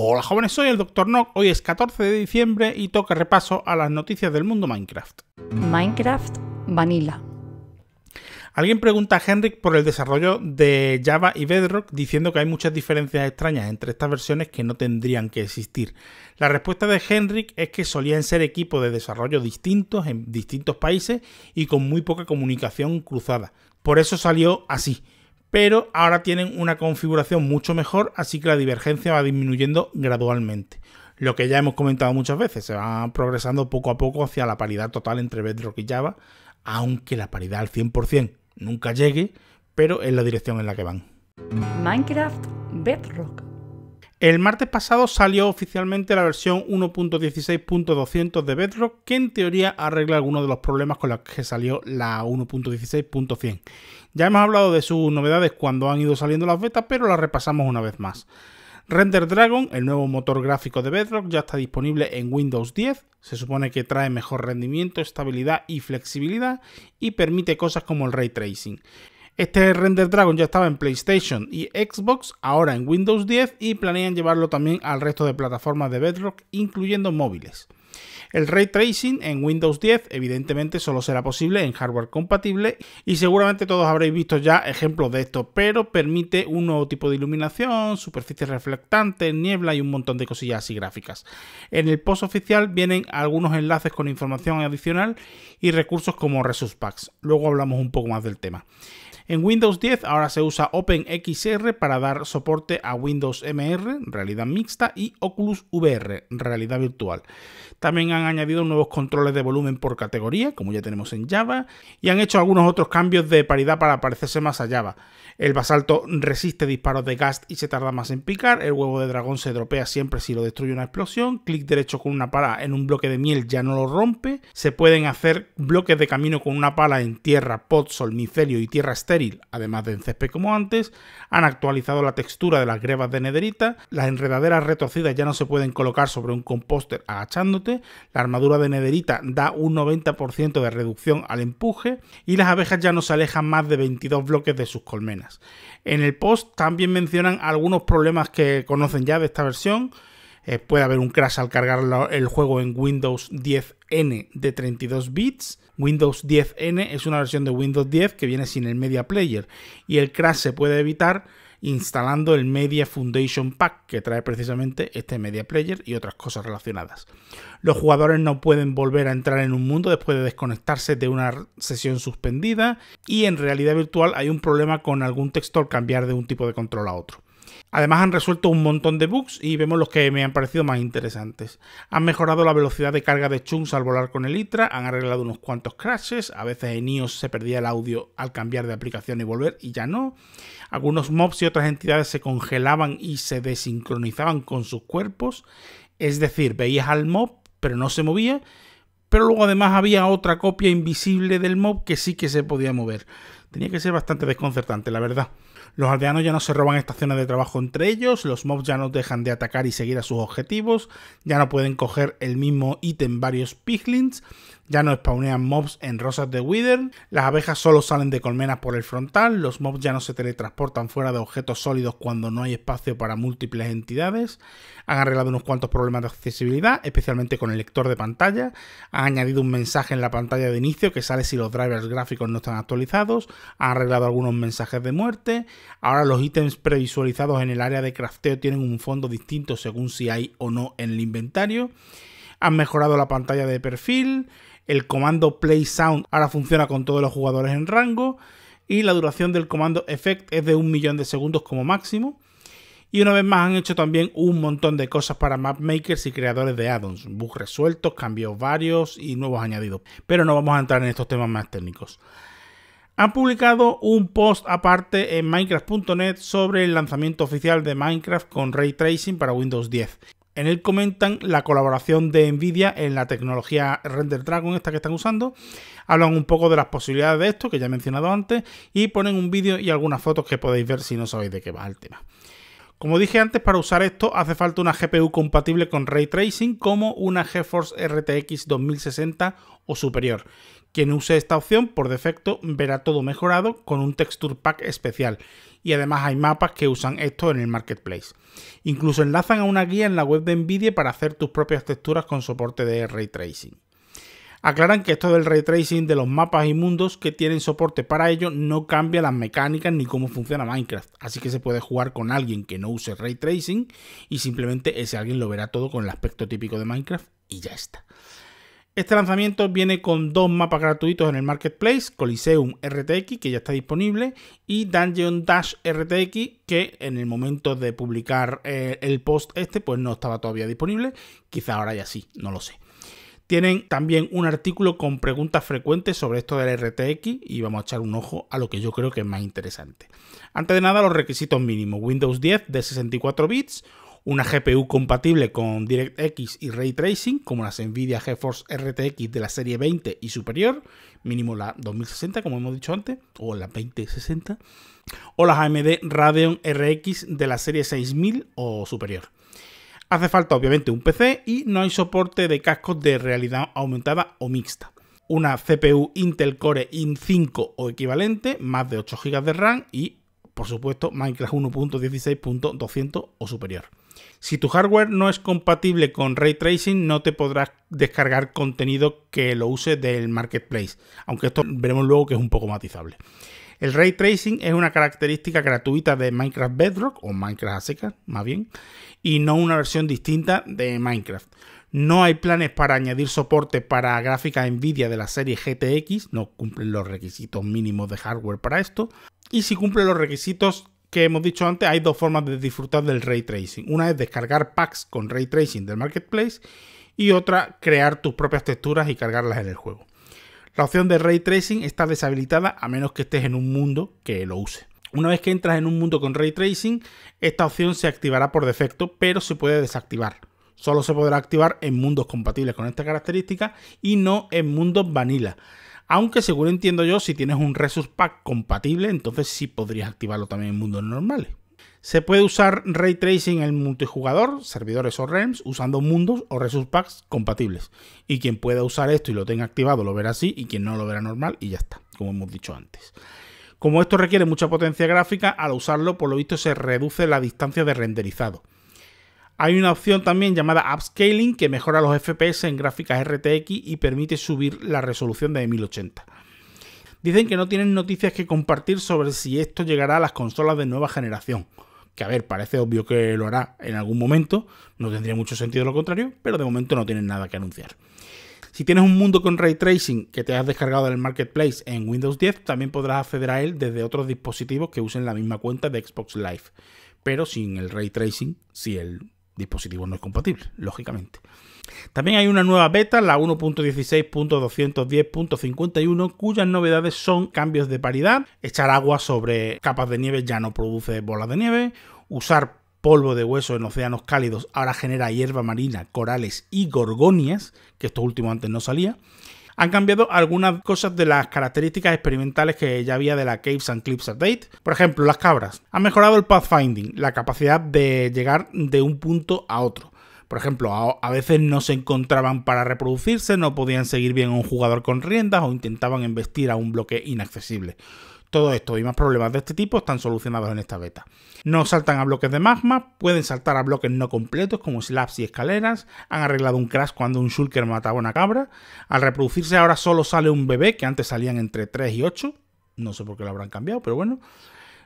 Hola jóvenes, soy el Dr. Nock. Hoy es 14 de diciembre y toca repaso a las noticias del mundo Minecraft. Minecraft Vanilla. Alguien pregunta a Henrik por el desarrollo de Java y Bedrock diciendo que hay muchas diferencias extrañas entre estas versiones que no tendrían que existir. La respuesta de Henrik es que solían ser equipos de desarrollo distintos en distintos países y con muy poca comunicación cruzada. Por eso salió así pero ahora tienen una configuración mucho mejor, así que la divergencia va disminuyendo gradualmente. Lo que ya hemos comentado muchas veces, se va progresando poco a poco hacia la paridad total entre Bedrock y Java, aunque la paridad al 100% nunca llegue, pero es la dirección en la que van. Minecraft Bedrock. El martes pasado salió oficialmente la versión 1.16.200 de Bedrock, que en teoría arregla algunos de los problemas con los que salió la 1.16.100. Ya hemos hablado de sus novedades cuando han ido saliendo las betas, pero las repasamos una vez más. Render Dragon, el nuevo motor gráfico de Bedrock, ya está disponible en Windows 10. Se supone que trae mejor rendimiento, estabilidad y flexibilidad y permite cosas como el ray tracing. Este Render Dragon ya estaba en PlayStation y Xbox, ahora en Windows 10 y planean llevarlo también al resto de plataformas de Bedrock, incluyendo móviles. El ray tracing en Windows 10 evidentemente solo será posible en hardware compatible y seguramente todos habréis visto ya ejemplos de esto, pero permite un nuevo tipo de iluminación, superficies reflectantes, niebla y un montón de cosillas así gráficas. En el post oficial vienen algunos enlaces con información adicional y recursos como resource packs. Luego hablamos un poco más del tema. En Windows 10 ahora se usa OpenXR para dar soporte a Windows MR, realidad mixta, y Oculus VR, realidad virtual. También han añadido nuevos controles de volumen por categoría, como ya tenemos en Java, y han hecho algunos otros cambios de paridad para parecerse más a Java. El basalto resiste disparos de gas y se tarda más en picar, el huevo de dragón se dropea siempre si lo destruye una explosión, clic derecho con una pala en un bloque de miel ya no lo rompe, se pueden hacer bloques de camino con una pala en tierra, pot, micelio y tierra estéril además de en césped como antes, han actualizado la textura de las grebas de nederita, las enredaderas retorcidas ya no se pueden colocar sobre un compóster agachándote, la armadura de nederita da un 90% de reducción al empuje y las abejas ya no se alejan más de 22 bloques de sus colmenas. En el post también mencionan algunos problemas que conocen ya de esta versión, eh, puede haber un crash al cargar el juego en Windows 10N de 32 bits. Windows 10N es una versión de Windows 10 que viene sin el Media Player y el crash se puede evitar instalando el Media Foundation Pack que trae precisamente este Media Player y otras cosas relacionadas. Los jugadores no pueden volver a entrar en un mundo después de desconectarse de una sesión suspendida y en realidad virtual hay un problema con algún texto al cambiar de un tipo de control a otro. Además han resuelto un montón de bugs y vemos los que me han parecido más interesantes. Han mejorado la velocidad de carga de chunks al volar con el ITRA, han arreglado unos cuantos crashes, a veces en iOS se perdía el audio al cambiar de aplicación y volver y ya no. Algunos mobs y otras entidades se congelaban y se desincronizaban con sus cuerpos, es decir, veías al mob pero no se movía, pero luego además había otra copia invisible del mob que sí que se podía mover tenía que ser bastante desconcertante, la verdad. Los aldeanos ya no se roban estaciones de trabajo entre ellos, los mobs ya no dejan de atacar y seguir a sus objetivos, ya no pueden coger el mismo ítem varios piglins, ya no spawnean mobs en rosas de Wither, las abejas solo salen de colmenas por el frontal, los mobs ya no se teletransportan fuera de objetos sólidos cuando no hay espacio para múltiples entidades, han arreglado unos cuantos problemas de accesibilidad, especialmente con el lector de pantalla, han añadido un mensaje en la pantalla de inicio que sale si los drivers gráficos no están actualizados, han arreglado algunos mensajes de muerte, ahora los ítems previsualizados en el área de crafteo tienen un fondo distinto según si hay o no en el inventario, han mejorado la pantalla de perfil, el comando Play Sound ahora funciona con todos los jugadores en rango. Y la duración del comando Effect es de un millón de segundos como máximo. Y una vez más han hecho también un montón de cosas para mapmakers y creadores de addons. ons Bugs resueltos, cambios varios y nuevos añadidos. Pero no vamos a entrar en estos temas más técnicos. Han publicado un post aparte en minecraft.net sobre el lanzamiento oficial de Minecraft con ray tracing para Windows 10. En él comentan la colaboración de Nvidia en la tecnología Render Dragon, esta que están usando. Hablan un poco de las posibilidades de esto, que ya he mencionado antes, y ponen un vídeo y algunas fotos que podéis ver si no sabéis de qué va el tema. Como dije antes, para usar esto hace falta una GPU compatible con Ray Tracing como una GeForce RTX 2060 o superior. Quien use esta opción por defecto verá todo mejorado con un texture pack especial y además hay mapas que usan esto en el marketplace. Incluso enlazan a una guía en la web de Nvidia para hacer tus propias texturas con soporte de ray tracing. Aclaran que esto del ray tracing de los mapas y mundos que tienen soporte para ello no cambia las mecánicas ni cómo funciona Minecraft, así que se puede jugar con alguien que no use ray tracing y simplemente ese alguien lo verá todo con el aspecto típico de Minecraft y ya está. Este lanzamiento viene con dos mapas gratuitos en el Marketplace, Coliseum RTX, que ya está disponible, y Dungeon Dash RTX, que en el momento de publicar eh, el post este, pues no estaba todavía disponible. Quizá ahora ya sí, no lo sé. Tienen también un artículo con preguntas frecuentes sobre esto del RTX y vamos a echar un ojo a lo que yo creo que es más interesante. Antes de nada, los requisitos mínimos. Windows 10 de 64 bits, una GPU compatible con DirectX y Ray Tracing, como las Nvidia GeForce RTX de la serie 20 y superior, mínimo la 2060, como hemos dicho antes, o la 2060, o las AMD Radeon RX de la serie 6000 o superior. Hace falta obviamente un PC y no hay soporte de cascos de realidad aumentada o mixta. Una CPU Intel Core i5 o equivalente, más de 8 GB de RAM y, por supuesto, Minecraft 1.16.200 o superior. Si tu hardware no es compatible con ray tracing, no te podrás descargar contenido que lo use del marketplace, aunque esto veremos luego que es un poco matizable. El ray tracing es una característica gratuita de Minecraft Bedrock o Minecraft a más bien, y no una versión distinta de Minecraft. No hay planes para añadir soporte para gráfica Nvidia de la serie GTX, no cumplen los requisitos mínimos de hardware para esto, y si cumple los requisitos que hemos dicho antes, hay dos formas de disfrutar del ray tracing. Una es descargar packs con ray tracing del marketplace y otra crear tus propias texturas y cargarlas en el juego. La opción de ray tracing está deshabilitada a menos que estés en un mundo que lo use. Una vez que entras en un mundo con ray tracing, esta opción se activará por defecto, pero se puede desactivar. Solo se podrá activar en mundos compatibles con esta característica y no en mundos vanilla. Aunque seguro entiendo yo, si tienes un resource Pack compatible, entonces sí podrías activarlo también en mundos normales. Se puede usar Ray Tracing en multijugador, servidores o REMS, usando mundos o resource Packs compatibles. Y quien pueda usar esto y lo tenga activado lo verá así, y quien no lo verá normal, y ya está, como hemos dicho antes. Como esto requiere mucha potencia gráfica, al usarlo por lo visto se reduce la distancia de renderizado. Hay una opción también llamada Upscaling que mejora los FPS en gráficas RTX y permite subir la resolución de 1080. Dicen que no tienen noticias que compartir sobre si esto llegará a las consolas de nueva generación. Que a ver, parece obvio que lo hará en algún momento, no tendría mucho sentido lo contrario, pero de momento no tienen nada que anunciar. Si tienes un mundo con ray tracing que te has descargado el marketplace en Windows 10, también podrás acceder a él desde otros dispositivos que usen la misma cuenta de Xbox Live, pero sin el ray tracing, si el dispositivo no es compatible, lógicamente. También hay una nueva beta, la 1.16.210.51, cuyas novedades son cambios de paridad, echar agua sobre capas de nieve ya no produce bolas de nieve, usar polvo de hueso en océanos cálidos ahora genera hierba marina, corales y gorgonias, que esto último antes no salía, han cambiado algunas cosas de las características experimentales que ya había de la Caves and Clips Update. Por ejemplo, las cabras. Han mejorado el pathfinding, la capacidad de llegar de un punto a otro. Por ejemplo, a, veces no se encontraban para reproducirse, no podían seguir bien a un jugador con riendas o intentaban embestir a un bloque inaccesible. Todo esto y más problemas de este tipo están solucionados en esta beta. No saltan a bloques de magma, pueden saltar a bloques no completos como slabs y escaleras, han arreglado un crash cuando un shulker mataba a una cabra, al reproducirse ahora solo sale un bebé que antes salían entre 3 y 8, no sé por qué lo habrán cambiado, pero bueno.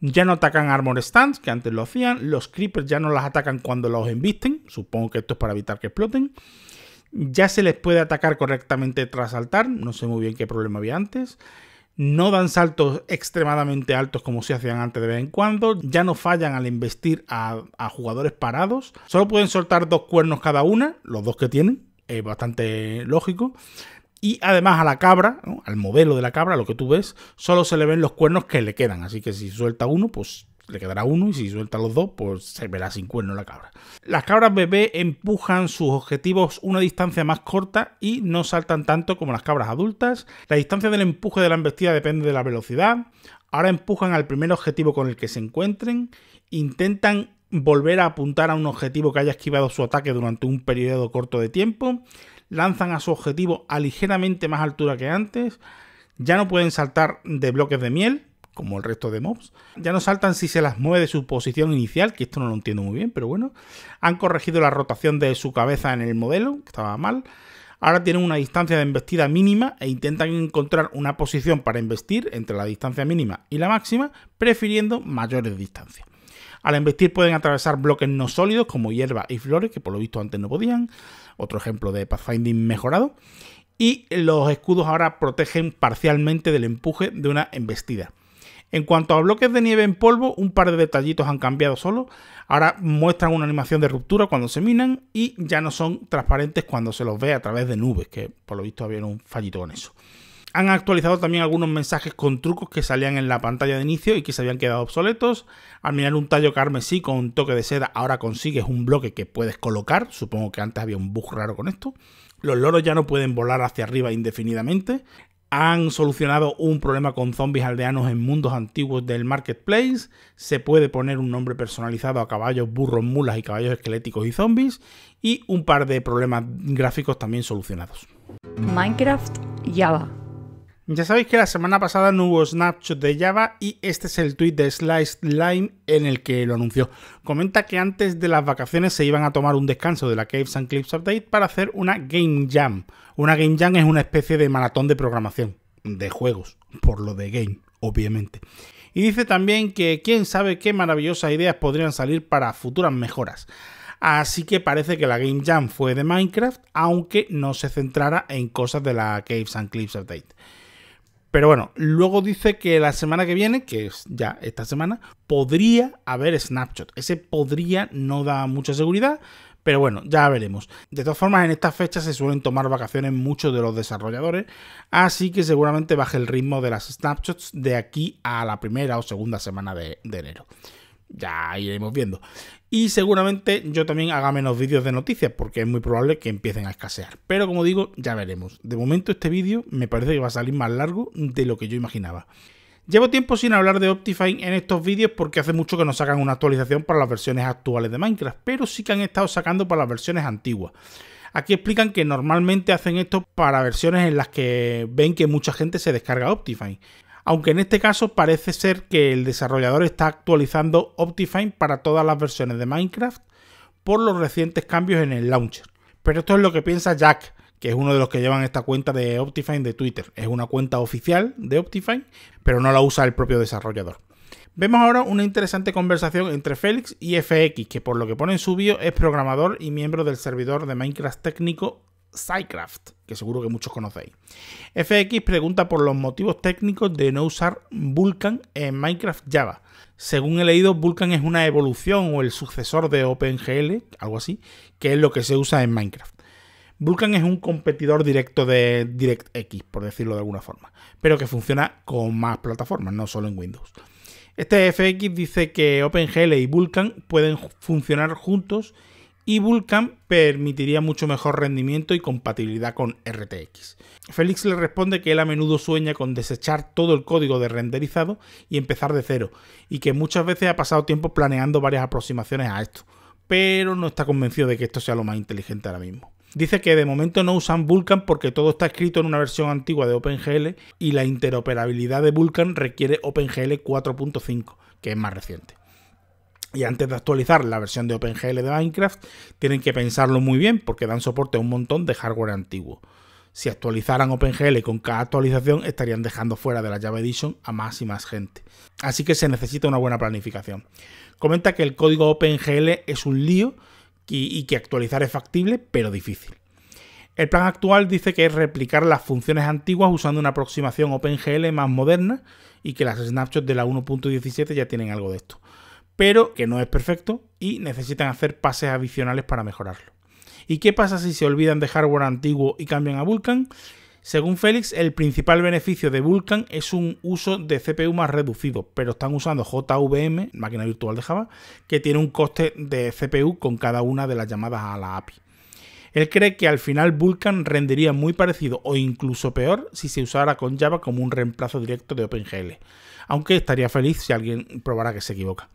Ya no atacan armor stands, que antes lo hacían, los creepers ya no las atacan cuando los embisten, supongo que esto es para evitar que exploten. Ya se les puede atacar correctamente tras saltar, no sé muy bien qué problema había antes no dan saltos extremadamente altos como se hacían antes de vez en cuando, ya no fallan al investir a, jugadores parados, solo pueden soltar dos cuernos cada una, los dos que tienen, es bastante lógico. Y además a la cabra, al modelo de la cabra, lo que tú ves, solo se le ven los cuernos que le quedan. Así que si suelta uno, pues le quedará uno y si suelta los dos, pues se verá sin cuerno la cabra. Las cabras bebé empujan sus objetivos una distancia más corta y no saltan tanto como las cabras adultas. La distancia del empuje de la embestida depende de la velocidad. Ahora empujan al primer objetivo con el que se encuentren. Intentan volver a apuntar a un objetivo que haya esquivado su ataque durante un periodo corto de tiempo. Lanzan a su objetivo a ligeramente más altura que antes. Ya no pueden saltar de bloques de miel, como el resto de mobs. Ya no saltan si se las mueve de su posición inicial, que esto no lo entiendo muy bien, pero bueno. Han corregido la rotación de su cabeza en el modelo, que estaba mal. Ahora tienen una distancia de embestida mínima e intentan encontrar una posición para embestir entre la distancia mínima y la máxima, prefiriendo mayores distancias. Al embestir pueden atravesar bloques no sólidos como hierba y flores, que por lo visto antes no podían. Otro ejemplo de pathfinding mejorado. Y los escudos ahora protegen parcialmente del empuje de una embestida. En cuanto a bloques de nieve en polvo, un par de detallitos han cambiado solo. Ahora muestran una animación de ruptura cuando se minan y ya no son transparentes cuando se los ve a través de nubes, que por lo visto había un fallito con eso. Han actualizado también algunos mensajes con trucos que salían en la pantalla de inicio y que se habían quedado obsoletos. Al mirar un tallo carmesí con un toque de seda, ahora consigues un bloque que puedes colocar. Supongo que antes había un bug raro con esto. Los loros ya no pueden volar hacia arriba indefinidamente han solucionado un problema con zombies aldeanos en mundos antiguos del marketplace, se puede poner un nombre personalizado a caballos, burros, mulas y caballos esqueléticos y zombies, y un par de problemas gráficos también solucionados. Minecraft Java. Ya sabéis que la semana pasada no hubo snapshot de Java y este es el tweet de Slice Lime en el que lo anunció. Comenta que antes de las vacaciones se iban a tomar un descanso de la Caves and Clips Update para hacer una Game Jam. Una Game Jam es una especie de maratón de programación, de juegos, por lo de game, obviamente. Y dice también que quién sabe qué maravillosas ideas podrían salir para futuras mejoras. Así que parece que la Game Jam fue de Minecraft, aunque no se centrara en cosas de la Caves and Clips Update. Pero bueno, luego dice que la semana que viene, que es ya esta semana, podría haber snapshot. Ese podría no da mucha seguridad, pero bueno, ya veremos. De todas formas, en estas fechas se suelen tomar vacaciones muchos de los desarrolladores, así que seguramente baje el ritmo de las snapshots de aquí a la primera o segunda semana de, de enero. Ya iremos viendo y seguramente yo también haga menos vídeos de noticias porque es muy probable que empiecen a escasear. Pero como digo, ya veremos. De momento este vídeo me parece que va a salir más largo de lo que yo imaginaba. Llevo tiempo sin hablar de Optifine en estos vídeos porque hace mucho que no sacan una actualización para las versiones actuales de Minecraft, pero sí que han estado sacando para las versiones antiguas. Aquí explican que normalmente hacen esto para versiones en las que ven que mucha gente se descarga Optifine aunque en este caso parece ser que el desarrollador está actualizando Optifine para todas las versiones de Minecraft por los recientes cambios en el launcher. Pero esto es lo que piensa Jack, que es uno de los que llevan esta cuenta de Optifine de Twitter. Es una cuenta oficial de Optifine, pero no la usa el propio desarrollador. Vemos ahora una interesante conversación entre Félix y FX, que por lo que pone en su bio es programador y miembro del servidor de Minecraft técnico SciCraft, que seguro que muchos conocéis. FX pregunta por los motivos técnicos de no usar Vulkan en Minecraft Java. Según he leído, Vulkan es una evolución o el sucesor de OpenGL, algo así, que es lo que se usa en Minecraft. Vulkan es un competidor directo de DirectX, por decirlo de alguna forma, pero que funciona con más plataformas, no solo en Windows. Este FX dice que OpenGL y Vulkan pueden funcionar juntos y Vulkan permitiría mucho mejor rendimiento y compatibilidad con RTX. Félix le responde que él a menudo sueña con desechar todo el código de renderizado y empezar de cero, y que muchas veces ha pasado tiempo planeando varias aproximaciones a esto, pero no está convencido de que esto sea lo más inteligente ahora mismo. Dice que de momento no usan Vulkan porque todo está escrito en una versión antigua de OpenGL y la interoperabilidad de Vulkan requiere OpenGL 4.5, que es más reciente. Y antes de actualizar la versión de OpenGL de Minecraft, tienen que pensarlo muy bien porque dan soporte a un montón de hardware antiguo. Si actualizaran OpenGL con cada actualización, estarían dejando fuera de la Java Edition a más y más gente. Así que se necesita una buena planificación. Comenta que el código OpenGL es un lío y que actualizar es factible, pero difícil. El plan actual dice que es replicar las funciones antiguas usando una aproximación OpenGL más moderna y que las snapshots de la 1.17 ya tienen algo de esto pero que no es perfecto y necesitan hacer pases adicionales para mejorarlo. ¿Y qué pasa si se olvidan de hardware antiguo y cambian a Vulkan? Según Félix, el principal beneficio de Vulkan es un uso de CPU más reducido, pero están usando JVM, máquina virtual de Java, que tiene un coste de CPU con cada una de las llamadas a la API. Él cree que al final Vulkan rendería muy parecido o incluso peor si se usara con Java como un reemplazo directo de OpenGL, aunque estaría feliz si alguien probara que se equivoca.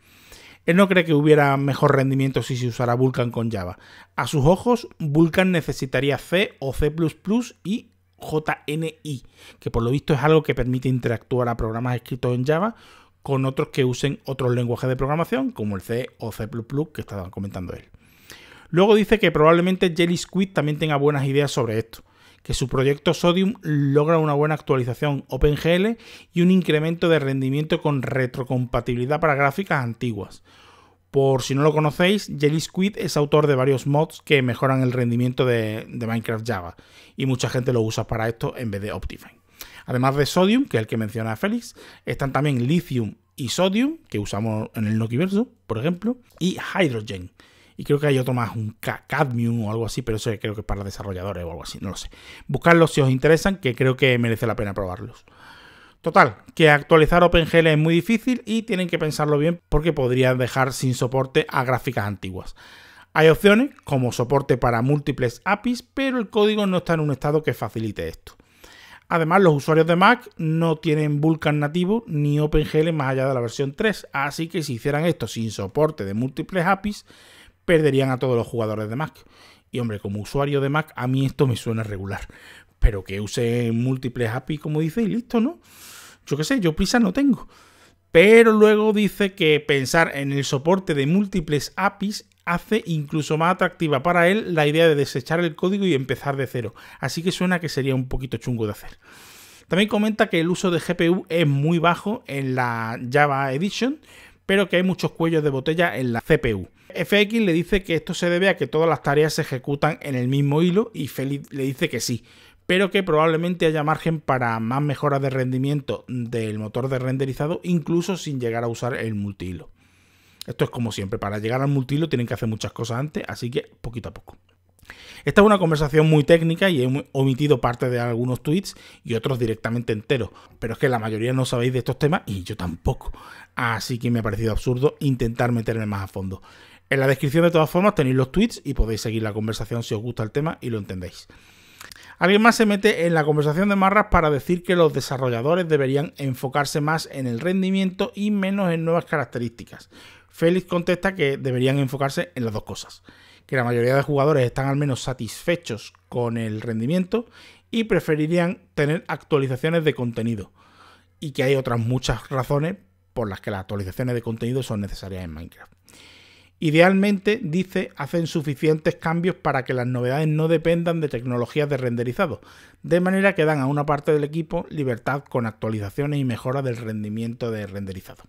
Él no cree que hubiera mejor rendimiento si se usara Vulkan con Java. A sus ojos, Vulkan necesitaría C o C ⁇ y JNI, que por lo visto es algo que permite interactuar a programas escritos en Java con otros que usen otros lenguajes de programación, como el C o C que estaba comentando él. Luego dice que probablemente Jelly Squid también tenga buenas ideas sobre esto, que su proyecto Sodium logra una buena actualización OpenGL y un incremento de rendimiento con retrocompatibilidad para gráficas antiguas. Por si no lo conocéis, Jelly Squid es autor de varios mods que mejoran el rendimiento de, Minecraft Java y mucha gente lo usa para esto en vez de Optifine. Además de Sodium, que es el que menciona Félix, están también Lithium y Sodium, que usamos en el Nokiverso, por ejemplo, y Hydrogen, y creo que hay otro más, un Cadmium o algo así, pero eso creo que es para desarrolladores o algo así, no lo sé. Buscarlos si os interesan, que creo que merece la pena probarlos. Total, que actualizar OpenGL es muy difícil y tienen que pensarlo bien porque podrían dejar sin soporte a gráficas antiguas. Hay opciones como soporte para múltiples APIs, pero el código no está en un estado que facilite esto. Además, los usuarios de Mac no tienen Vulkan nativo ni OpenGL más allá de la versión 3, así que si hicieran esto sin soporte de múltiples APIs, perderían a todos los jugadores de Mac. Y hombre, como usuario de Mac, a mí esto me suena regular. Pero que use múltiples APIs, como dice, y listo, ¿no? Yo qué sé, yo prisa no tengo. Pero luego dice que pensar en el soporte de múltiples APIs hace incluso más atractiva para él la idea de desechar el código y empezar de cero. Así que suena que sería un poquito chungo de hacer. También comenta que el uso de GPU es muy bajo en la Java Edition, pero que hay muchos cuellos de botella en la CPU. FX le dice que esto se debe a que todas las tareas se ejecutan en el mismo hilo y Felix le dice que sí, pero que probablemente haya margen para más mejoras de rendimiento del motor de renderizado, incluso sin llegar a usar el multihilo. Esto es como siempre, para llegar al multihilo tienen que hacer muchas cosas antes, así que poquito a poco. Esta es una conversación muy técnica y he omitido parte de algunos tweets y otros directamente enteros, pero es que la mayoría no sabéis de estos temas y yo tampoco, así que me ha parecido absurdo intentar meterme más a fondo. En la descripción, de todas formas, tenéis los tweets y podéis seguir la conversación si os gusta el tema y lo entendéis. Alguien más se mete en la conversación de Marras para decir que los desarrolladores deberían enfocarse más en el rendimiento y menos en nuevas características. Félix contesta que deberían enfocarse en las dos cosas, que la mayoría de jugadores están al menos satisfechos con el rendimiento y preferirían tener actualizaciones de contenido, y que hay otras muchas razones por las que las actualizaciones de contenido son necesarias en Minecraft. Idealmente, dice, hacen suficientes cambios para que las novedades no dependan de tecnologías de renderizado, de manera que dan a una parte del equipo libertad con actualizaciones y mejora del rendimiento de renderizado.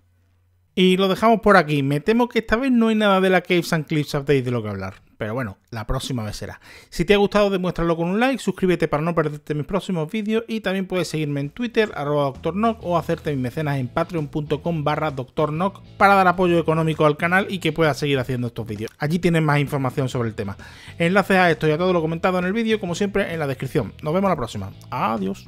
Y lo dejamos por aquí, me temo que esta vez no hay nada de la Caves and Clips Update de lo que hablar, pero bueno, la próxima vez será. Si te ha gustado, demuéstralo con un like, suscríbete para no perderte mis próximos vídeos y también puedes seguirme en Twitter, arroba DoctorNock o hacerte mis mecenas en patreon.com barra DoctorNock para dar apoyo económico al canal y que puedas seguir haciendo estos vídeos. Allí tienes más información sobre el tema. Enlaces a esto y a todo lo comentado en el vídeo, como siempre, en la descripción. Nos vemos la próxima. Adiós.